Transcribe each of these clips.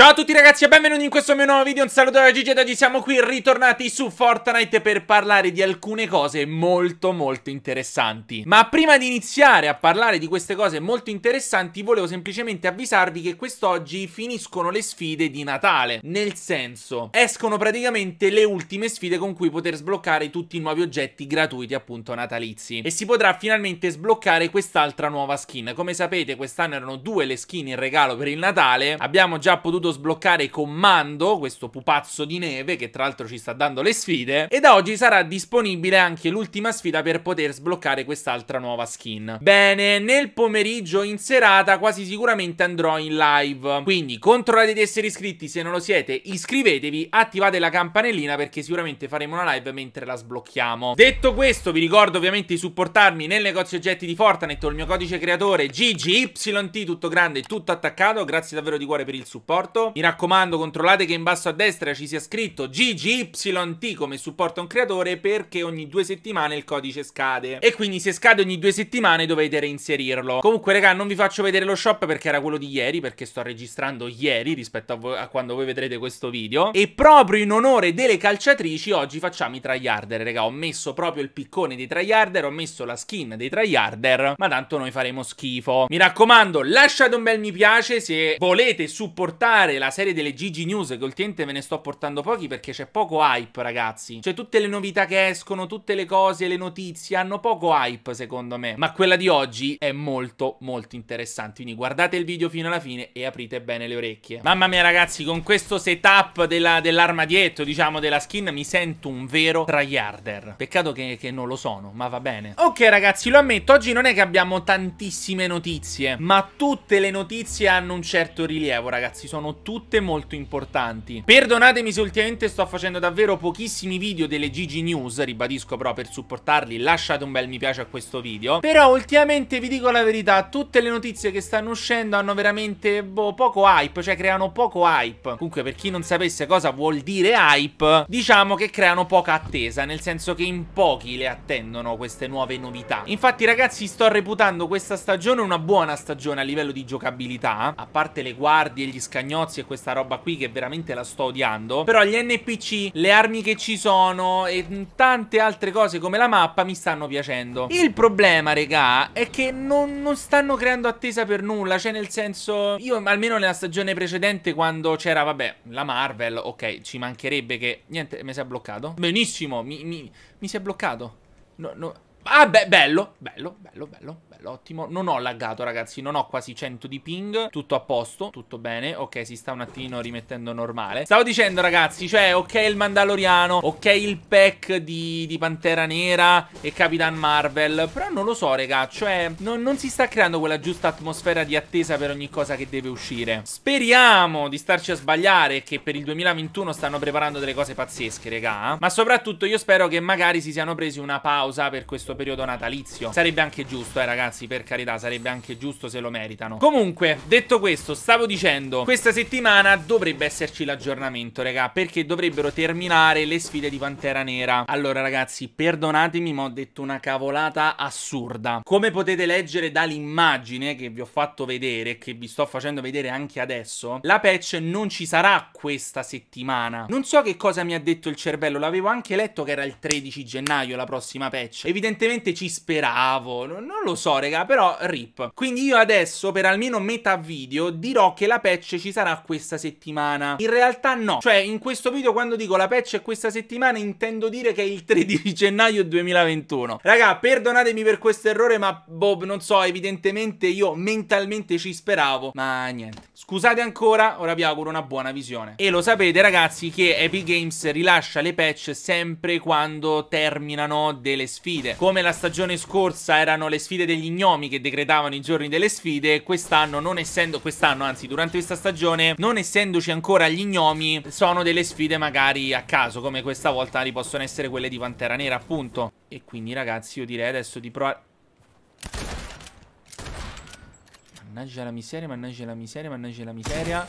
Ciao a tutti ragazzi e benvenuti in questo mio nuovo video, un saluto da Gigi ed oggi siamo qui ritornati su Fortnite per parlare di alcune cose molto molto interessanti Ma prima di iniziare a parlare di queste cose molto interessanti volevo semplicemente avvisarvi che quest'oggi finiscono le sfide di Natale Nel senso, escono praticamente le ultime sfide con cui poter sbloccare tutti i nuovi oggetti gratuiti appunto natalizi E si potrà finalmente sbloccare quest'altra nuova skin Come sapete quest'anno erano due le skin in regalo per il Natale, abbiamo già potuto potuto sbloccare Commando, questo pupazzo di neve che tra l'altro ci sta dando le sfide, e da oggi sarà disponibile anche l'ultima sfida per poter sbloccare quest'altra nuova skin. Bene, nel pomeriggio in serata quasi sicuramente andrò in live, quindi controllate di essere iscritti, se non lo siete iscrivetevi, attivate la campanellina perché sicuramente faremo una live mentre la sblocchiamo. Detto questo vi ricordo ovviamente di supportarmi nel negozio oggetti di Fortnite con il mio codice creatore GGYT tutto grande tutto attaccato, grazie davvero di cuore per il supporto supporto. Mi raccomando, controllate che in basso a destra ci sia scritto GGYT come supporto a un creatore perché ogni due settimane il codice scade. E quindi se scade ogni due settimane dovete reinserirlo. Comunque, raga, non vi faccio vedere lo shop perché era quello di ieri, perché sto registrando ieri rispetto a, a quando voi vedrete questo video. E proprio in onore delle calciatrici oggi facciamo i tryharder, raga. Ho messo proprio il piccone dei tryharder, ho messo la skin dei tryharder, ma tanto noi faremo schifo. Mi raccomando, lasciate un bel mi piace se volete supportare commentare la serie delle Gigi News che ultimamente ve ne sto portando pochi perché c'è poco hype ragazzi. Cioè tutte le novità che escono, tutte le cose, le notizie hanno poco hype secondo me. Ma quella di oggi è molto molto interessante. Quindi guardate il video fino alla fine e aprite bene le orecchie. Mamma mia ragazzi con questo setup dell'armadietto dell diciamo della skin mi sento un vero tryharder. Peccato che, che non lo sono ma va bene. Ok ragazzi lo ammetto oggi non è che abbiamo tantissime notizie ma tutte le notizie hanno un certo rilievo ragazzi. Sono sono tutte molto importanti. Perdonatemi se ultimamente sto facendo davvero pochissimi video delle Gigi News, ribadisco però per supportarli lasciate un bel mi piace a questo video, però ultimamente vi dico la verità, tutte le notizie che stanno uscendo hanno veramente boh, poco hype, cioè creano poco hype. Comunque per chi non sapesse cosa vuol dire hype, diciamo che creano poca attesa, nel senso che in pochi le attendono queste nuove novità. Infatti ragazzi sto reputando questa stagione una buona stagione a livello di giocabilità, a parte le guardie e gli scagnoli Nozzi e questa roba qui che veramente la sto odiando. Però gli NPC, le armi che ci sono e tante altre cose come la mappa mi stanno piacendo. Il problema, regà, è che non, non stanno creando attesa per nulla. Cioè, nel senso, io almeno nella stagione precedente quando c'era, vabbè, la Marvel, ok, ci mancherebbe che... Niente, mi si è bloccato. Benissimo, mi, mi, mi si è bloccato. No, no... Ah, beh, bello, bello, bello, bello, bello, ottimo. Non ho laggato, ragazzi, non ho quasi 100 di ping. Tutto a posto, tutto bene. Ok, si sta un attimino rimettendo normale. Stavo dicendo, ragazzi, cioè, ok il Mandaloriano, ok il pack di, di Pantera Nera e Capitan Marvel. Però non lo so, raga, cioè, non, non si sta creando quella giusta atmosfera di attesa per ogni cosa che deve uscire. Speriamo di starci a sbagliare che per il 2021 stanno preparando delle cose pazzesche, raga. Eh. Ma soprattutto io spero che magari si siano presi una pausa per questo periodo periodo natalizio. Sarebbe anche giusto, eh ragazzi, per carità, sarebbe anche giusto se lo meritano. Comunque, detto questo, stavo dicendo, questa settimana dovrebbe esserci l'aggiornamento, raga, perché dovrebbero terminare le sfide di Pantera Nera. Allora, ragazzi, perdonatemi, ma ho detto una cavolata assurda. Come potete leggere dall'immagine che vi ho fatto vedere, che vi sto facendo vedere anche adesso, la patch non ci sarà questa settimana. Non so che cosa mi ha detto il cervello, l'avevo anche letto che era il 13 gennaio la prossima patch. Evidentemente evidentemente ci speravo, non, lo so raga, però rip. Quindi io adesso per almeno metà video dirò che la patch ci sarà questa settimana. In realtà no, cioè in questo video quando dico la patch è questa settimana intendo dire che è il 13 gennaio 2021. Raga, perdonatemi per questo errore, ma Bob, non so, evidentemente io mentalmente ci speravo, ma niente. Scusate ancora, ora vi auguro una buona visione. E lo sapete ragazzi che Epic Games rilascia le patch sempre quando terminano delle sfide. Con come la stagione scorsa erano le sfide degli gnomi che decretavano i giorni delle sfide, quest'anno non essendo, quest'anno anzi durante questa stagione, non essendoci ancora gli gnomi, sono delle sfide magari a caso, come questa volta li possono essere quelle di Pantera Nera appunto. E quindi ragazzi io direi adesso di provare... Mannaggia la miseria, mannaggia la miseria, mannaggia la miseria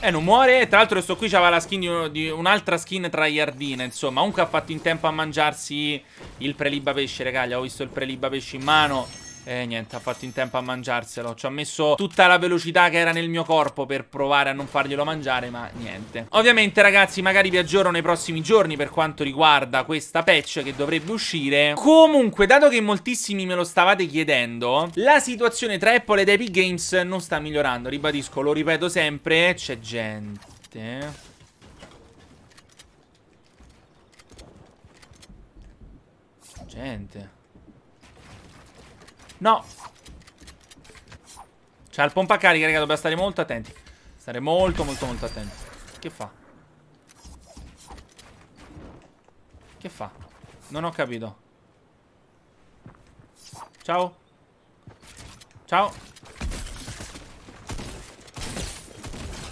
eh, non muore. Tra l'altro questo qui c'aveva la skin di un'altra skin tra Iardine. Insomma, comunque ha fatto in tempo a mangiarsi il preliba pesce, raga. Gli ho visto il preliba pesce in mano. E niente, ha fatto in tempo a mangiarselo Ci ho messo tutta la velocità che era nel mio corpo Per provare a non farglielo mangiare Ma niente Ovviamente ragazzi magari vi aggiorno nei prossimi giorni Per quanto riguarda questa patch che dovrebbe uscire Comunque dato che moltissimi me lo stavate chiedendo La situazione tra Apple ed Epic Games non sta migliorando Ribadisco, lo ripeto sempre C'è gente... Gente No. C'è il pompa carica, raga, dobbiamo stare molto attenti. Stare molto, molto, molto attenti. Che fa? Che fa? Non ho capito. Ciao. Ciao.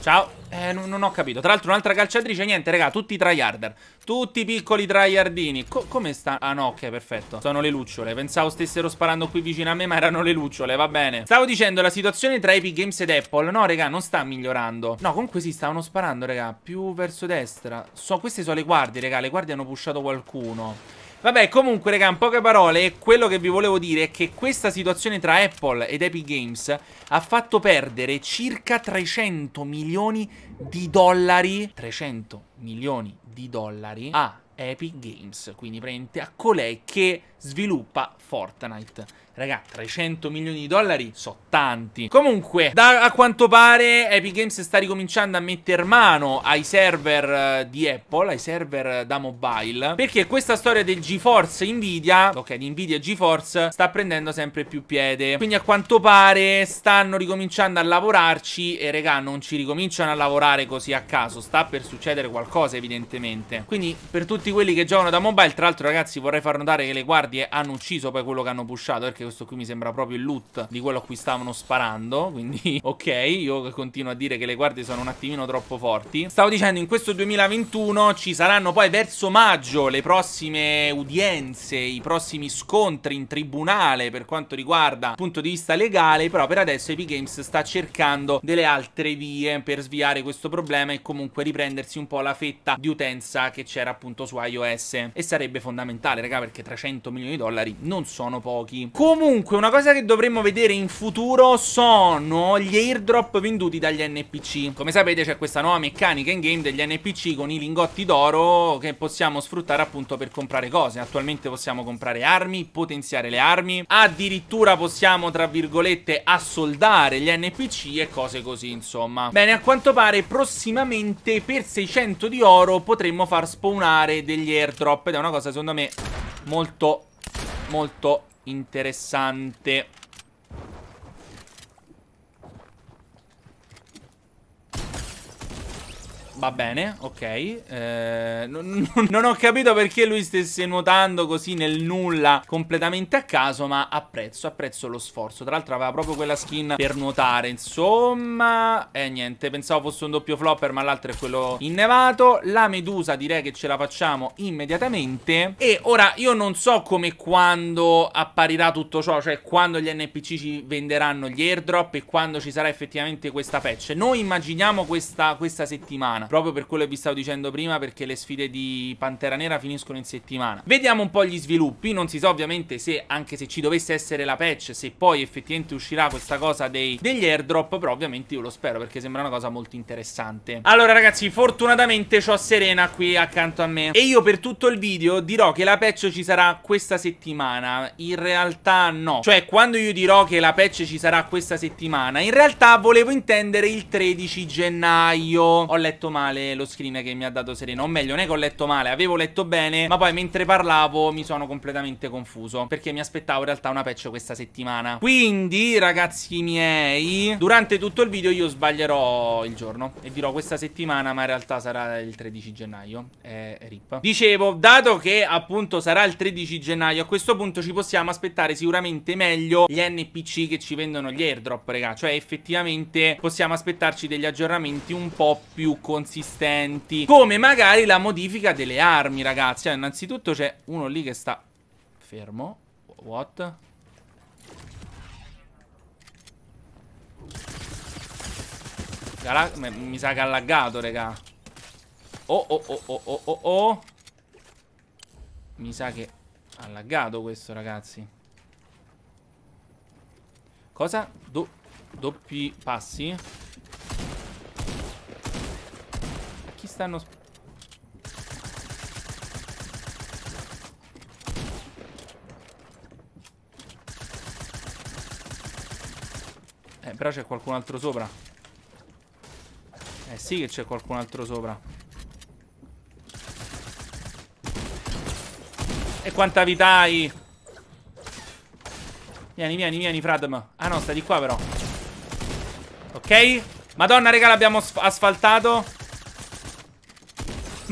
Ciao. Eh, non, non ho capito. Tra l'altro un'altra calciatrice, niente, raga, tutti i tryharder. Tutti i piccoli tryhardini. Co come sta? Ah no, ok, perfetto. Sono le lucciole. Pensavo stessero sparando qui vicino a me, ma erano le lucciole, va bene. Stavo dicendo la situazione tra Epic Games ed Apple. No, raga, non sta migliorando. No, comunque si sì, stavano sparando, raga, più verso destra. So, queste sono le guardie, raga. Le guardie hanno pushato qualcuno. Vabbè, comunque, raga, in poche parole, quello che vi volevo dire è che questa situazione tra Apple ed Epic Games ha fatto perdere circa 300 milioni di dollari. 300 milioni di dollari a Epic Games. Quindi, prende a colei che sviluppa Fortnite. Raga, 300 milioni di dollari sono tanti. Comunque, da, a quanto pare Epic Games sta ricominciando a mettere mano ai server eh, di Apple, ai server eh, da mobile, perché questa storia del GeForce Nvidia, ok, di Nvidia GeForce, sta prendendo sempre più piede. Quindi a quanto pare stanno ricominciando a lavorarci e raga, non ci ricominciano a lavorare così a caso, sta per succedere qualcosa evidentemente. Quindi per tutti quelli che giocano da mobile, tra l'altro ragazzi vorrei far notare che le guardie guardie eh, hanno ucciso poi quello che hanno pushato perché questo qui mi sembra proprio il loot di quello a cui stavano sparando quindi ok io continuo a dire che le guardie sono un attimino troppo forti stavo dicendo in questo 2021 ci saranno poi verso maggio le prossime udienze i prossimi scontri in tribunale per quanto riguarda il punto di vista legale però per adesso Epic Games sta cercando delle altre vie per sviare questo problema e comunque riprendersi un po' la fetta di utenza che c'era appunto su iOS e sarebbe fondamentale raga perché 300 milioni milioni di dollari non sono pochi. Comunque, una cosa che dovremmo vedere in futuro sono gli airdrop venduti dagli NPC. Come sapete c'è questa nuova meccanica in game degli NPC con i lingotti d'oro che possiamo sfruttare appunto per comprare cose. Attualmente possiamo comprare armi, potenziare le armi, addirittura possiamo tra virgolette assoldare gli NPC e cose così insomma. Bene, a quanto pare prossimamente per 600 di oro potremmo far spawnare degli airdrop ed è una cosa secondo me molto molto interessante Va bene, ok. Eh, non, non, ho capito perché lui stesse nuotando così nel nulla, completamente a caso, ma apprezzo, apprezzo lo sforzo. Tra l'altro aveva proprio quella skin per nuotare, insomma... Eh, niente, pensavo fosse un doppio flopper, ma l'altro è quello innevato. La medusa direi che ce la facciamo immediatamente. E ora io non so come quando apparirà tutto ciò, cioè quando gli NPC ci venderanno gli airdrop e quando ci sarà effettivamente questa patch. Noi immaginiamo questa, questa settimana settimana. Proprio per quello che vi stavo dicendo prima, perché le sfide di Pantera Nera finiscono in settimana. Vediamo un po' gli sviluppi. Non si sa ovviamente se, anche se ci dovesse essere la patch, se poi effettivamente uscirà questa cosa dei, degli airdrop. Però ovviamente io lo spero, perché sembra una cosa molto interessante. Allora ragazzi, fortunatamente ho Serena qui accanto a me. E io per tutto il video dirò che la patch ci sarà questa settimana. In realtà no. Cioè, quando io dirò che la patch ci sarà questa settimana, in realtà volevo intendere il 13 gennaio. Ho letto male lo screen che mi ha dato Serena O meglio, non è che ho letto male, avevo letto bene Ma poi mentre parlavo mi sono completamente confuso Perché mi aspettavo in realtà una patch questa settimana Quindi, ragazzi miei Durante tutto il video io sbaglierò il giorno E dirò questa settimana, ma in realtà sarà il 13 gennaio È rip Dicevo, dato che appunto sarà il 13 gennaio A questo punto ci possiamo aspettare sicuramente meglio gli NPC che ci vendono gli airdrop, raga Cioè effettivamente possiamo aspettarci degli aggiornamenti un po' più consistenti consistenti Come magari la modifica delle armi ragazzi allora, cioè, Innanzitutto c'è uno lì che sta fermo What? Gala mi sa che ha laggato raga Oh oh oh oh oh oh oh Mi sa che ha laggato questo ragazzi Cosa? Do doppi passi? stanno... Eh, però c'è qualcun altro sopra. Eh sì che c'è qualcun altro sopra. E quanta vita hai? Vieni, vieni, vieni, Fradm. Ah no, sta di qua però. Ok. Madonna, regala abbiamo asfaltato.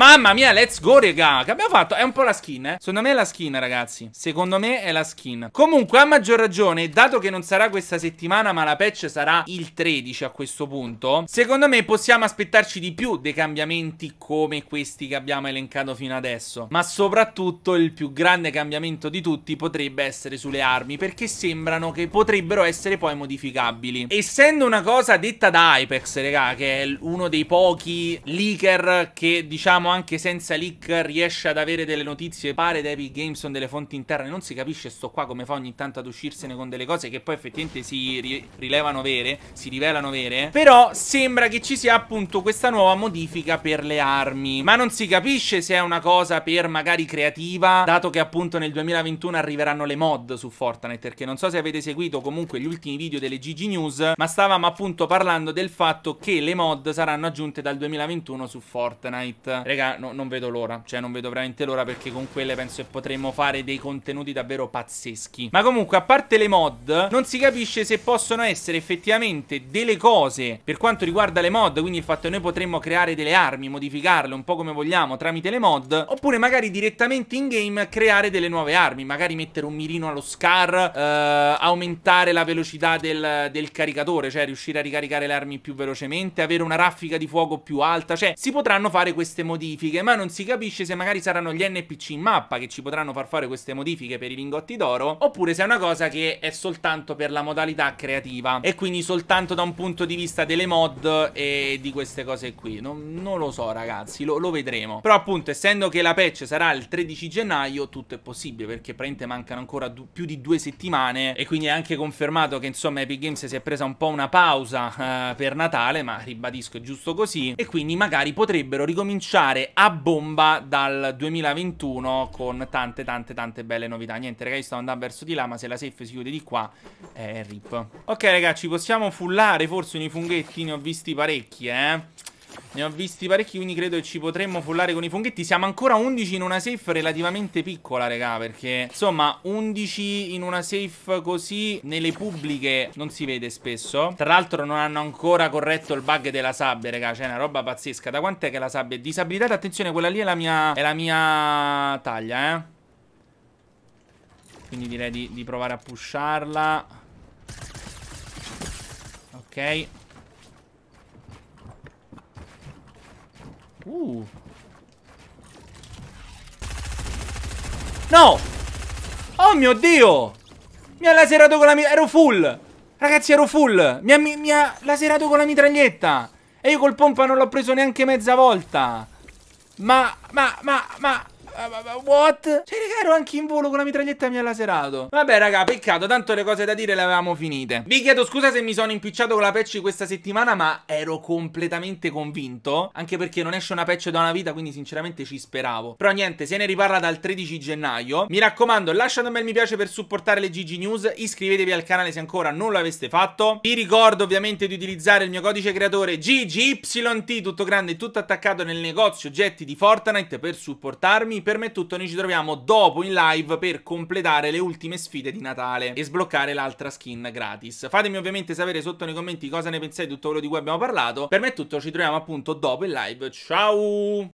Mamma mia, let's go, regà. Che abbiamo fatto? È un po' la skin, eh. Secondo me è la skin, ragazzi. Secondo me è la skin. Comunque, a maggior ragione, dato che non sarà questa settimana, ma la patch sarà il 13 a questo punto, secondo me possiamo aspettarci di più dei cambiamenti come questi che abbiamo elencato fino adesso. Ma soprattutto il più grande cambiamento di tutti potrebbe essere sulle armi, perché sembrano che potrebbero essere poi modificabili. Essendo una cosa detta da Apex, regà, che è uno dei pochi leaker che, diciamo, anche senza leak riesce ad avere delle notizie pare da Epic Games sono delle fonti interne non si capisce sto qua come fa ogni tanto ad uscirsene con delle cose che poi effettivamente si ri rilevano vere si rivelano vere però sembra che ci sia appunto questa nuova modifica per le armi ma non si capisce se è una cosa per magari creativa dato che appunto nel 2021 arriveranno le mod su Fortnite perché non so se avete seguito comunque gli ultimi video delle GG News ma stavamo appunto parlando del fatto che le mod saranno aggiunte dal 2021 su Fortnite Ragazzi raga, no, non vedo l'ora. Cioè, non vedo veramente l'ora perché con quelle penso che potremmo fare dei contenuti davvero pazzeschi. Ma comunque, a parte le mod, non si capisce se possono essere effettivamente delle cose per quanto riguarda le mod, quindi il fatto che noi potremmo creare delle armi, modificarle un po' come vogliamo tramite le mod, oppure magari direttamente in game creare delle nuove armi, magari mettere un mirino allo scar, eh, aumentare la velocità del, del caricatore, cioè riuscire a ricaricare le armi più velocemente, avere una raffica di fuoco più alta, cioè si potranno fare queste modifiche modifiche, ma non si capisce se magari saranno gli NPC in mappa che ci potranno far fare queste modifiche per i lingotti d'oro, oppure se è una cosa che è soltanto per la modalità creativa e quindi soltanto da un punto di vista delle mod e di queste cose qui. Non, non lo so ragazzi, lo, lo, vedremo. Però appunto essendo che la patch sarà il 13 gennaio tutto è possibile perché praticamente mancano ancora più di due settimane e quindi è anche confermato che insomma Epic Games si è presa un po' una pausa uh, per Natale, ma ribadisco è giusto così e quindi magari potrebbero ricominciare andare a bomba dal 2021 con tante tante tante belle novità Niente ragazzi sto andando verso di là ma se la safe si chiude di qua eh, è rip Ok ragazzi possiamo fullare forse nei funghetti ne ho visti parecchi eh ne ho visti parecchi, quindi credo che ci potremmo follare con i funghetti. Siamo ancora 11 in una safe relativamente piccola, raga, perché insomma 11 in una safe così nelle pubbliche non si vede spesso. Tra l'altro non hanno ancora corretto il bug della sabbia, raga, cioè è una roba pazzesca. Da quant'è che la sabbia è disabilitata? Attenzione, quella lì è la mia, è la mia taglia, eh. Quindi direi di, di provare a pusharla. Ok. Uh. No! Oh mio Dio! Mi ha laserato con la mia... Ero full! Ragazzi, ero full! Mi ha, mi, mi ha laserato con la mitraglietta! E io col pompa non l'ho preso neanche mezza volta! Ma, ma, ma, ma... Ah, what? Cioè, raga, ero anche in volo con la mitraglietta e mi ha laserato. Vabbè, raga, peccato, tanto le cose da dire le avevamo finite. Vi chiedo scusa se mi sono impicciato con la patch questa settimana, ma ero completamente convinto. Anche perché non esce una patch da una vita, quindi sinceramente ci speravo. Però niente, se ne riparla dal 13 gennaio. Mi raccomando, lasciate un bel mi piace per supportare le GG News. Iscrivetevi al canale se ancora non l'aveste fatto. Vi ricordo ovviamente di utilizzare il mio codice creatore GGYT, tutto grande tutto attaccato nel negozio oggetti di Fortnite per supportarmi per me tutto, noi ci troviamo dopo in live per completare le ultime sfide di Natale e sbloccare l'altra skin gratis. Fatemi ovviamente sapere sotto nei commenti cosa ne pensate di tutto quello di cui abbiamo parlato. Per me è tutto, ci troviamo appunto dopo in live. Ciao!